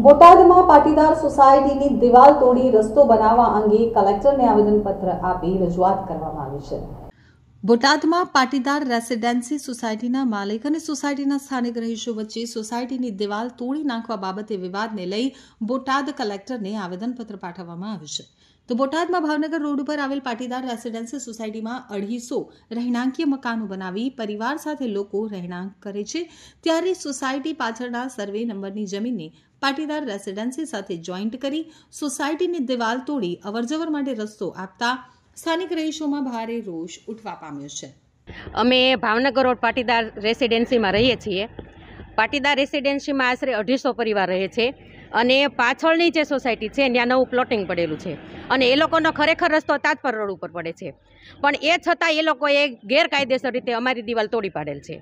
બોટાદમાં પાટીદાર સોસાયટીની દિવાલ તોડી રસ્તો બનાવવા અંગે કલેક્ટરને આવેદનપત્ર આપી રજૂઆત કરવામાં આવી છે બોટાદમાં પાટીદાર રેસિડેન્સી સોસાયટીના માલિક અને સોસાયટીના સ્થાનિક રહીશો વચ્ચે સોસાયટીની દિવાલ તોડી નાખવા બાબતે વિવાદને લઈ બોટાદ કલેક્ટરને આવેદનપત્ર પાઠવવામાં આવ્યું છે તો બોટાદમાં ભાવનગર રોડ ઉપર આવેલ પાટીદાર રેસિડેન્સી સોસાયટીમાં અઢીસો રહેણાંકીય મકાનો બનાવી પરિવાર સાથે લોકો રહેણાંક કરે છે ત્યારે સોસાયટી પાછળના સર્વે નંબરની જમીનને પાટીદાર રેસિડેન્સી સાથે જોઈન્ટ કરી સોસાયટીની દિવાલ તોડી અવરજવર માટે રસ્તો આપતા સ્થાનિક રહીશોમાં ભારે રોષ ઉઠવા પામ્યો છે અમે ભાવનગર રોડ પાટીદાર રેસિડેન્સીમાં રહીએ છીએ પાટીદાર રેસિડેન્સીમાં આશરે અઢીસો પરિવાર રહે છે અને પાછળની જે સોસાયટી છે ત્યાં નવું પ્લોટિંગ પડેલું છે અને એ લોકોનો ખરેખર રસ્તો તાજપર રોડ ઉપર પડે છે પણ એ છતાં એ લોકોએ ગેરકાયદેસર રીતે અમારી દિવાલ તોડી પાડેલ છે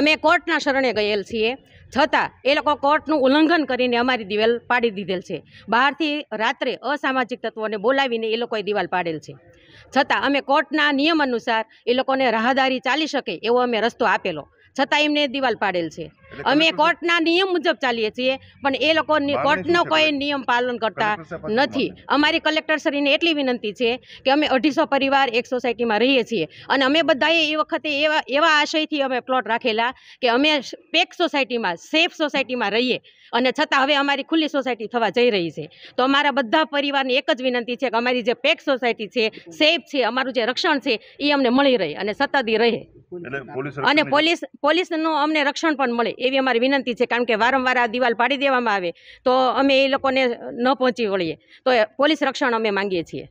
અમે કોર્ટના શરણે ગયેલ છીએ છતાં એ લોકો કોર્ટનું ઉલ્લંઘન કરીને અમારી દિવાલ પાડી દીધેલ છે બહારથી રાત્રે અસામાજિક તત્વોને બોલાવીને એ લોકોએ દિવાલ પાડેલ છે છતાં અમે કોર્ટના નિયમ અનુસાર એ લોકોને રાહદારી ચાલી શકે એવો અમે રસ્તો આપેલો છતાં એમને દિવાલ પાડેલ છે અમે કોર્ટના નિયમ મુજબ ચાલીએ છીએ પણ એ લોકો કોર્ટનો કોઈ નિયમ પાલન કરતા નથી અમારી કલેક્ટર એટલી વિનંતી છે કે અમે અઢીસો પરિવાર એક સોસાયટીમાં રહીએ છીએ અને અમે બધાએ એ વખતે એવા એવા આશયથી અમે પ્લોટ રાખેલા કે અમે પેક સોસાયટીમાં સેફ સોસાયટીમાં રહીએ અને છતાં હવે અમારી ખુલ્લી સોસાયટી થવા જઈ રહી છે તો અમારા બધા પરિવારની એક જ વિનંતી છે કે અમારી જે પેક સોસાયટી છે સેફ છે અમારું જે રક્ષણ છે એ અમને મળી રહે અને સતત રહે અને પોલીસ પોલીસનું અમને રક્ષણ પણ મળે એવી અમારી વિનંતી છે કારણ કે વારંવાર આ દિવાલ પાડી દેવામાં આવે તો અમે એ લોકોને ન પહોંચી વળીએ તો પોલીસ રક્ષણ અમે માંગીએ છીએ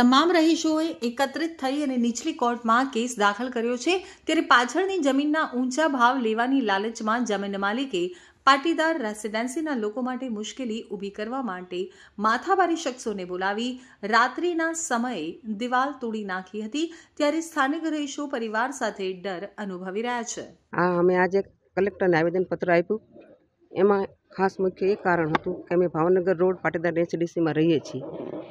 તમામ રહીશોએ એકત્રિત થઈ અને નીચલી કોર્ટમાં કેસ દાખલ કર્યો છે ત્યારે પાછળની જમીનના ઊંચા ભાવ લેવાની લાલચમાં જમીન માલિકે પાટીદાર રેસિડેન્સીના લોકો માટે મુશ્કેલી ઊભી કરવા માટે માથાબારી શખ્સોને બોલાવી રાત્રિના સમયે દિવાલ તોડી નાખી હતી ત્યારે સ્થાનિક રહીશો પરિવાર સાથે ડર અનુભવી રહ્યા છે અમે આજે કલેક્ટરને આવેદનપત્ર આપ્યું એમાં ખાસ મુખ્ય એ કારણ હતું કે અમે ભાવનગર રોડ પાટીદાર રેસીડીસીમાં રહીએ છીએ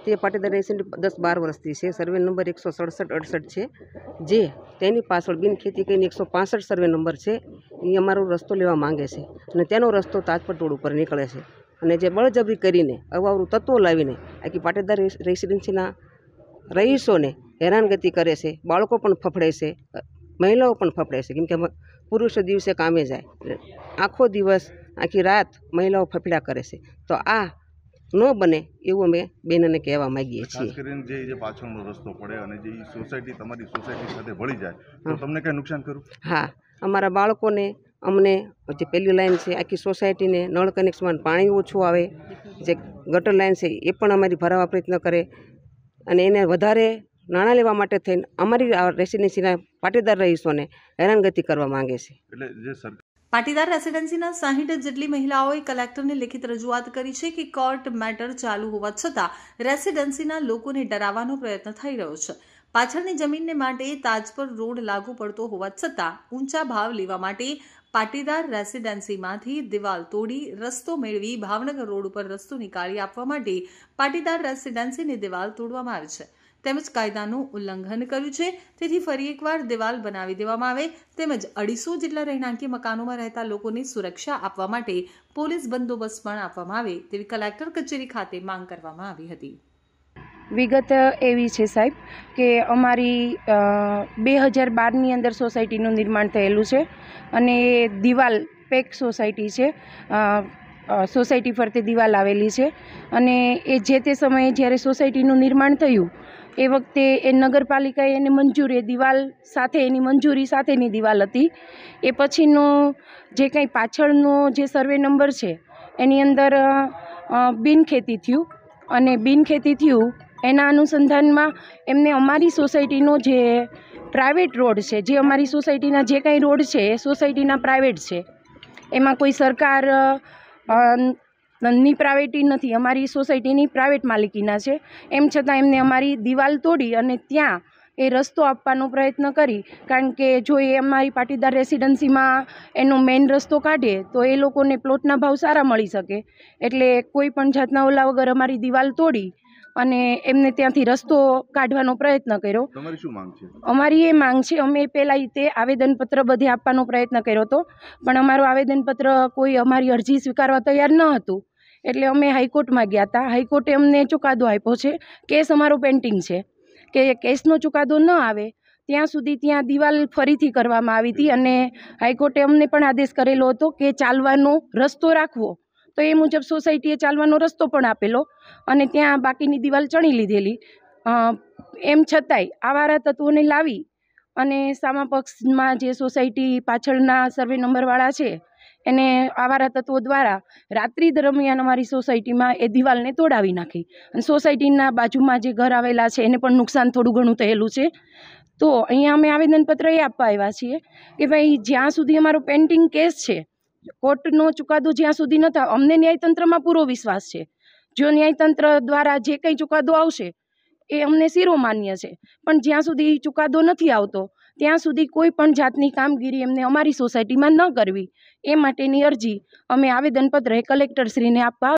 તે પાટીદાર રેસીડી દસ બાર વર્ષથી છે સર્વે નંબર એકસો સડસઠ અડસઠ છે જે તેની પાછળ બિનખેતી ખેતી કરીને એકસો પાસઠ સર્વે નંબર છે એ અમારો રસ્તો લેવા માંગે છે અને તેનો રસ્તો તાજપટ રોડ ઉપર નીકળે છે અને જે બળજબરી કરીને અવાવરું તત્વો લાવીને આખી પાટીદાર રેસીડેન્સીના રહીશોને હેરાનગતિ કરે છે બાળકો પણ ફફડે છે મહિલાઓ પણ ફફડે છે કેમ કે પુરુષો દિવસે કામે જાય આખો દિવસ આખી રાત મહિલાઓ ફફડા કરે છે તો આ ન બને એવું અમે બેનને કહેવા માંગીએ છીએ જે જે પાછળનો રસ્તો પડે અને જે સોસાયટી તમારી સોસાયટી સાથે ભળી જાય તો તમને કંઈ નુકસાન કરું હા અમારા બાળકોને અમને જે પહેલી લાઈન છે આખી સોસાયટીને નળ કનેક્શનમાં પાણી ઓછું આવે જે ગટર લાઈન છે એ પણ અમારી ભરાવા પ્રયત્ન કરે અને એને વધારે નાણાં લેવા માટે થઈને અમારી રેસિડેન્સીના પાટીદાર રહીશોને હેરાનગતિ કરવા માંગે છે પાટીદાર રેસિડેન્સીના સાહીઠ જેટલી મહિલાઓએ કલેક્ટરને લેખિત રજૂઆત કરી છે કે કોર્ટ મેટર ચાલુ હોવા છતાં રેસિડેન્સીના લોકોને ડરાવવાનો પ્રયત્ન થઈ રહ્યો છે પાછળની જમીનને માટે તાજપર રોડ લાગુ પડતો હોવા છતાં ઊંચા ભાવ લેવા માટે પાટીદાર રેસિડેન્સીમાંથી દિવાલ તોડી રસ્તો મેળવી ભાવનગર રોડ ઉપર રસ્તો નીકાળી આપવા માટે પાટીદાર રેસિડેન્સીની દિવાલ તોડવામાં આવી છે તેમજ કાયદાનું ઉલ્લંઘન કર્યું છે તેથી ફરી એકવાર દિવાલ બનાવી દેવામાં આવે તેમજ અઢીસો જેટલા રહેણાંકી મકાનોમાં રહેતા લોકોને સુરક્ષા આપવા માટે પોલીસ બંદોબસ્ત પણ આપવામાં આવે તેવી કલેક્ટર કચેરી ખાતે માંગ કરવામાં આવી હતી વિગત એવી છે સાહેબ કે અમારી બે હજાર બારની અંદર સોસાયટીનું નિર્માણ થયેલું છે અને એ દિવાલ પેક સોસાયટી છે સોસાયટી ફરતે દિવાલ આવેલી છે અને એ જે તે સમયે જ્યારે સોસાયટીનું નિર્માણ થયું એ વખતે એ નગરપાલિકાએ એને મંજૂરી દિવાલ સાથે એની મંજૂરી સાથેની દિવાલ હતી એ પછીનો જે કંઈ પાછળનો જે સર્વે નંબર છે એની અંદર બિનખેતી થયું અને બિનખેતી થયું એના અનુસંધાનમાં એમને અમારી સોસાયટીનો જે પ્રાઇવેટ રોડ છે જે અમારી સોસાયટીના જે કાંઈ રોડ છે એ સોસાયટીના પ્રાઇવેટ છે એમાં કોઈ સરકાર ની પ્રાઇવેટી નથી અમારી સોસાયટીની પ્રાઇવેટ માલિકીના છે એમ છતાં એમને અમારી દિવાલ તોડી અને ત્યાં એ રસ્તો આપવાનો પ્રયત્ન કરી કારણ કે જો એ અમારી પાટીદાર રેસિડન્સીમાં એનો મેઇન રસ્તો કાઢે તો એ લોકોને પ્લોટના ભાવ સારા મળી શકે એટલે કોઈ પણ જાતના ઓલા વગર અમારી દિવાલ તોડી અને એમને ત્યાંથી રસ્તો કાઢવાનો પ્રયત્ન કર્યો અમારી એ માંગ છે અમે પહેલાં તે આવેદનપત્ર બધે આપવાનો પ્રયત્ન કર્યો હતો પણ અમારું આવેદનપત્ર કોઈ અમારી અરજી સ્વીકારવા તૈયાર ન હતું એટલે અમે હાઈકોર્ટમાં ગયા હતા હાઈકોર્ટે અમને ચુકાદો આપ્યો છે કેસ અમારો પેન્ટિંગ છે કે કેસનો ચુકાદો ન આવે ત્યાં સુધી ત્યાં દિવાલ ફરીથી કરવામાં આવી હતી અને હાઈકોર્ટે અમને પણ આદેશ કરેલો હતો કે ચાલવાનો રસ્તો રાખવો તો એ મુજબ સોસાયટીએ ચાલવાનો રસ્તો પણ આપેલો અને ત્યાં બાકીની દિવાલ ચણી લીધેલી એમ છતાંય આવારા તત્વોને લાવી અને સામા પક્ષમાં જે સોસાયટી પાછળના સર્વે નંબરવાળા છે એને આવારા તત્વો દ્વારા રાત્રિ દરમિયાન અમારી સોસાયટીમાં એ દિવાલને તોડાવી નાખી અને સોસાયટીના બાજુમાં જે ઘર આવેલા છે એને પણ નુકસાન થોડું ઘણું થયેલું છે તો અહીંયા અમે આવેદનપત્ર એ આપવા આવ્યા છીએ કે ભાઈ જ્યાં સુધી અમારો પેન્ટિંગ કેસ છે કોર્ટનો ચુકાદો જ્યાં સુધી ન થાય અમને ન્યાયતંત્રમાં પૂરો વિશ્વાસ છે જો ન્યાયતંત્ર દ્વારા જે કંઈ ચુકાદો આવશે એ અમને શિરોમાન્ય છે પણ જ્યાં સુધી ચુકાદો નથી આવતો ત્યાં સુધી કોઈ પણ જાતની કામગીરી એમને અમારી સોસાયટીમાં ન કરવી એ માટેની અરજી અમે આવેદનપત્ર કલેક્ટરશ્રીને આપવા